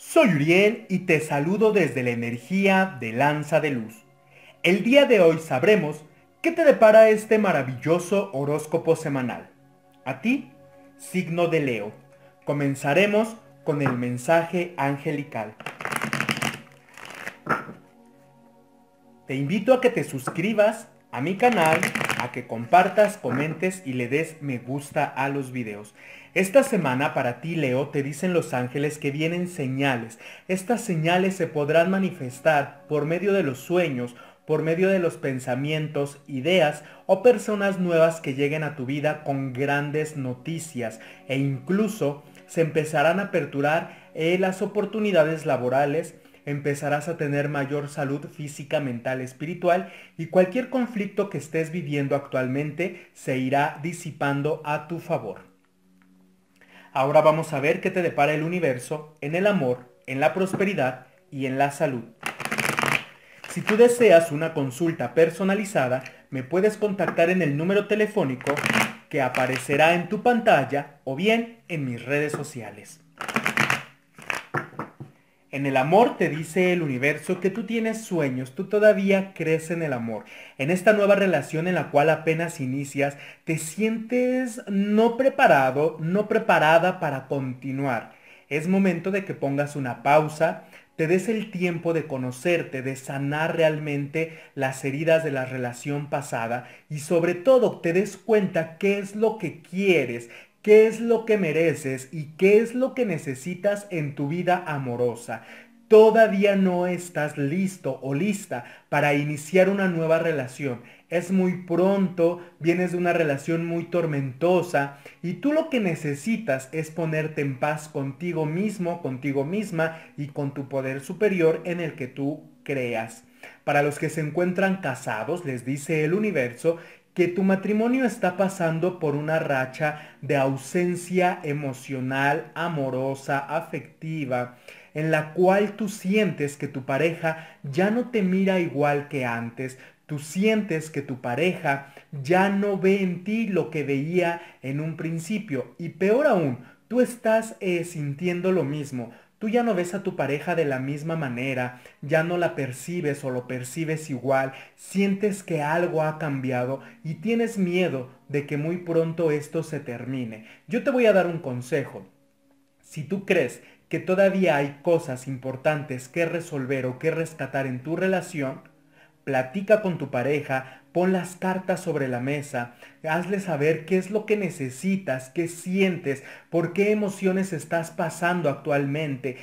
Soy Uriel y te saludo desde la energía de Lanza de Luz. El día de hoy sabremos qué te depara este maravilloso horóscopo semanal. A ti, signo de Leo. Comenzaremos con el mensaje angelical. Te invito a que te suscribas a mi canal a que compartas, comentes y le des me gusta a los videos. Esta semana para ti, Leo, te dicen los ángeles que vienen señales. Estas señales se podrán manifestar por medio de los sueños, por medio de los pensamientos, ideas o personas nuevas que lleguen a tu vida con grandes noticias e incluso se empezarán a aperturar eh, las oportunidades laborales empezarás a tener mayor salud física, mental, espiritual y cualquier conflicto que estés viviendo actualmente se irá disipando a tu favor. Ahora vamos a ver qué te depara el universo en el amor, en la prosperidad y en la salud. Si tú deseas una consulta personalizada, me puedes contactar en el número telefónico que aparecerá en tu pantalla o bien en mis redes sociales. En el amor te dice el universo que tú tienes sueños, tú todavía crees en el amor. En esta nueva relación en la cual apenas inicias, te sientes no preparado, no preparada para continuar. Es momento de que pongas una pausa, te des el tiempo de conocerte, de sanar realmente las heridas de la relación pasada y sobre todo te des cuenta qué es lo que quieres, qué es lo que mereces y qué es lo que necesitas en tu vida amorosa. Todavía no estás listo o lista para iniciar una nueva relación. Es muy pronto, vienes de una relación muy tormentosa y tú lo que necesitas es ponerte en paz contigo mismo, contigo misma y con tu poder superior en el que tú creas. Para los que se encuentran casados, les dice el universo que tu matrimonio está pasando por una racha de ausencia emocional, amorosa, afectiva, en la cual tú sientes que tu pareja ya no te mira igual que antes, tú sientes que tu pareja ya no ve en ti lo que veía en un principio y peor aún, tú estás eh, sintiendo lo mismo, Tú ya no ves a tu pareja de la misma manera, ya no la percibes o lo percibes igual, sientes que algo ha cambiado y tienes miedo de que muy pronto esto se termine. Yo te voy a dar un consejo. Si tú crees que todavía hay cosas importantes que resolver o que rescatar en tu relación, platica con tu pareja, pon las cartas sobre la mesa, hazle saber qué es lo que necesitas, qué sientes, por qué emociones estás pasando actualmente.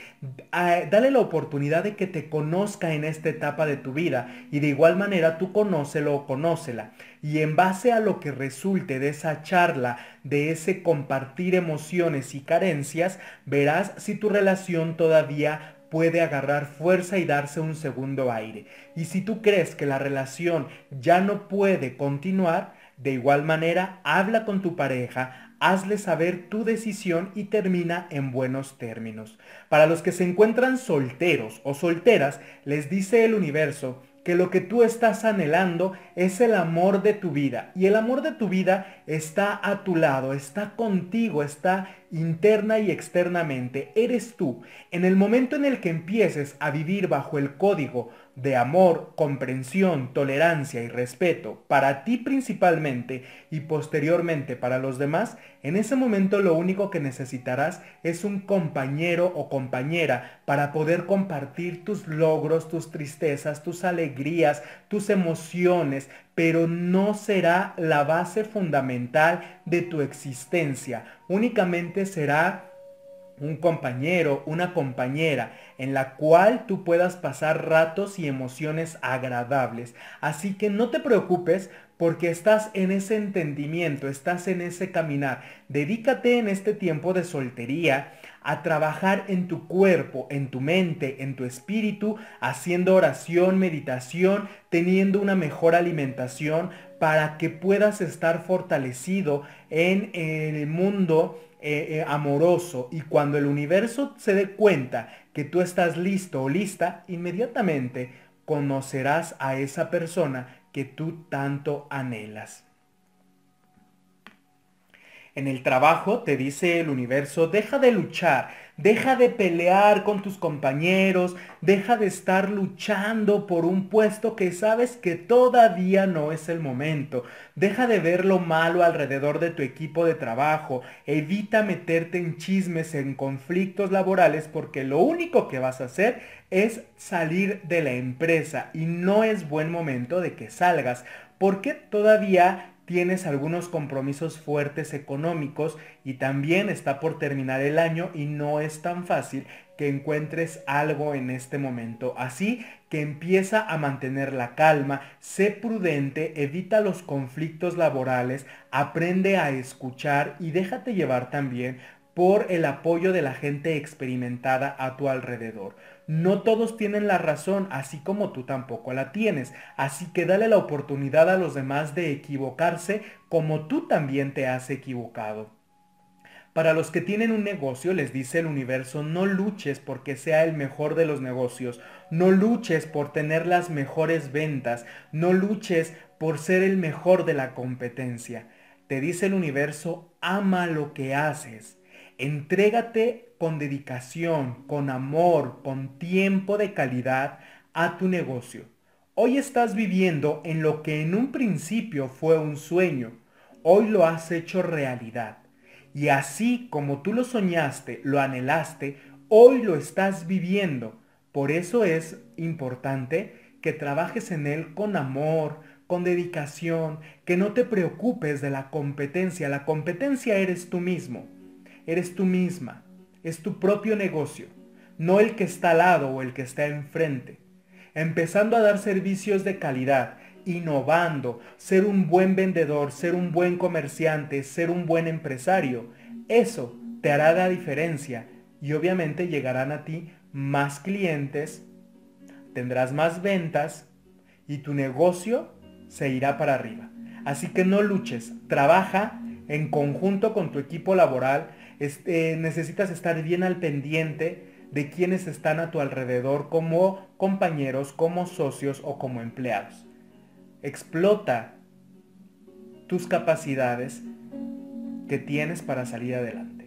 Ah, dale la oportunidad de que te conozca en esta etapa de tu vida y de igual manera tú conócelo o conócela. Y en base a lo que resulte de esa charla, de ese compartir emociones y carencias, verás si tu relación todavía puede agarrar fuerza y darse un segundo aire. Y si tú crees que la relación ya no puede continuar, de igual manera, habla con tu pareja, hazle saber tu decisión y termina en buenos términos. Para los que se encuentran solteros o solteras, les dice el universo, que lo que tú estás anhelando es el amor de tu vida. Y el amor de tu vida está a tu lado, está contigo, está interna y externamente. Eres tú. En el momento en el que empieces a vivir bajo el código, de amor, comprensión, tolerancia y respeto para ti principalmente y posteriormente para los demás, en ese momento lo único que necesitarás es un compañero o compañera para poder compartir tus logros, tus tristezas, tus alegrías, tus emociones, pero no será la base fundamental de tu existencia, únicamente será un compañero, una compañera en la cual tú puedas pasar ratos y emociones agradables. Así que no te preocupes porque estás en ese entendimiento, estás en ese caminar. Dedícate en este tiempo de soltería a trabajar en tu cuerpo, en tu mente, en tu espíritu, haciendo oración, meditación, teniendo una mejor alimentación para que puedas estar fortalecido en el mundo eh, eh, amoroso y cuando el universo se dé cuenta que tú estás listo o lista, inmediatamente conocerás a esa persona que tú tanto anhelas. En el trabajo te dice el universo, deja de luchar, deja de pelear con tus compañeros, deja de estar luchando por un puesto que sabes que todavía no es el momento, deja de ver lo malo alrededor de tu equipo de trabajo, evita meterte en chismes, en conflictos laborales, porque lo único que vas a hacer es salir de la empresa y no es buen momento de que salgas porque todavía tienes algunos compromisos fuertes económicos y también está por terminar el año y no es tan fácil que encuentres algo en este momento. Así que empieza a mantener la calma, sé prudente, evita los conflictos laborales, aprende a escuchar y déjate llevar también por el apoyo de la gente experimentada a tu alrededor no todos tienen la razón, así como tú tampoco la tienes. Así que dale la oportunidad a los demás de equivocarse como tú también te has equivocado. Para los que tienen un negocio, les dice el universo, no luches porque sea el mejor de los negocios, no luches por tener las mejores ventas, no luches por ser el mejor de la competencia. Te dice el universo, ama lo que haces. Entrégate con dedicación, con amor, con tiempo de calidad a tu negocio. Hoy estás viviendo en lo que en un principio fue un sueño. Hoy lo has hecho realidad. Y así como tú lo soñaste, lo anhelaste, hoy lo estás viviendo. Por eso es importante que trabajes en él con amor, con dedicación, que no te preocupes de la competencia. La competencia eres tú mismo eres tú misma, es tu propio negocio, no el que está al lado o el que está enfrente. Empezando a dar servicios de calidad, innovando, ser un buen vendedor, ser un buen comerciante, ser un buen empresario, eso te hará la diferencia y obviamente llegarán a ti más clientes, tendrás más ventas y tu negocio se irá para arriba. Así que no luches, trabaja en conjunto con tu equipo laboral, este, necesitas estar bien al pendiente de quienes están a tu alrededor como compañeros, como socios o como empleados. Explota tus capacidades que tienes para salir adelante.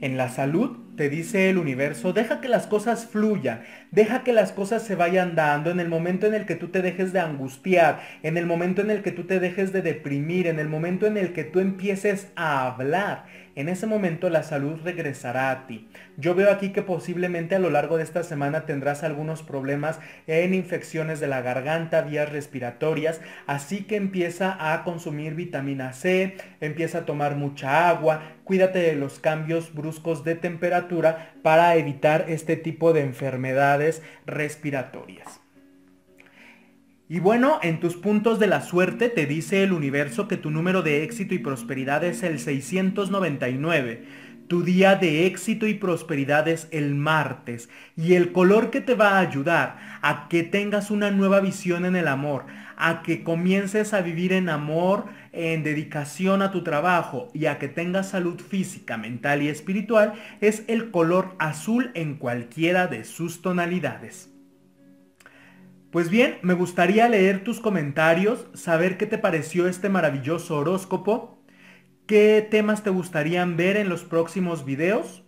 En la salud te dice el universo, deja que las cosas fluyan, deja que las cosas se vayan dando en el momento en el que tú te dejes de angustiar, en el momento en el que tú te dejes de deprimir, en el momento en el que tú empieces a hablar en ese momento la salud regresará a ti. Yo veo aquí que posiblemente a lo largo de esta semana tendrás algunos problemas en infecciones de la garganta, vías respiratorias, así que empieza a consumir vitamina C, empieza a tomar mucha agua, cuídate de los cambios bruscos de temperatura para evitar este tipo de enfermedades respiratorias. Y bueno, en tus puntos de la suerte te dice el universo que tu número de éxito y prosperidad es el 699. Tu día de éxito y prosperidad es el martes. Y el color que te va a ayudar a que tengas una nueva visión en el amor, a que comiences a vivir en amor, en dedicación a tu trabajo y a que tengas salud física, mental y espiritual, es el color azul en cualquiera de sus tonalidades. Pues bien, me gustaría leer tus comentarios, saber qué te pareció este maravilloso horóscopo, qué temas te gustarían ver en los próximos videos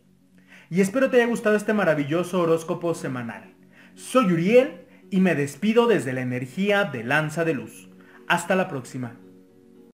y espero te haya gustado este maravilloso horóscopo semanal. Soy Uriel y me despido desde la energía de Lanza de Luz. Hasta la próxima.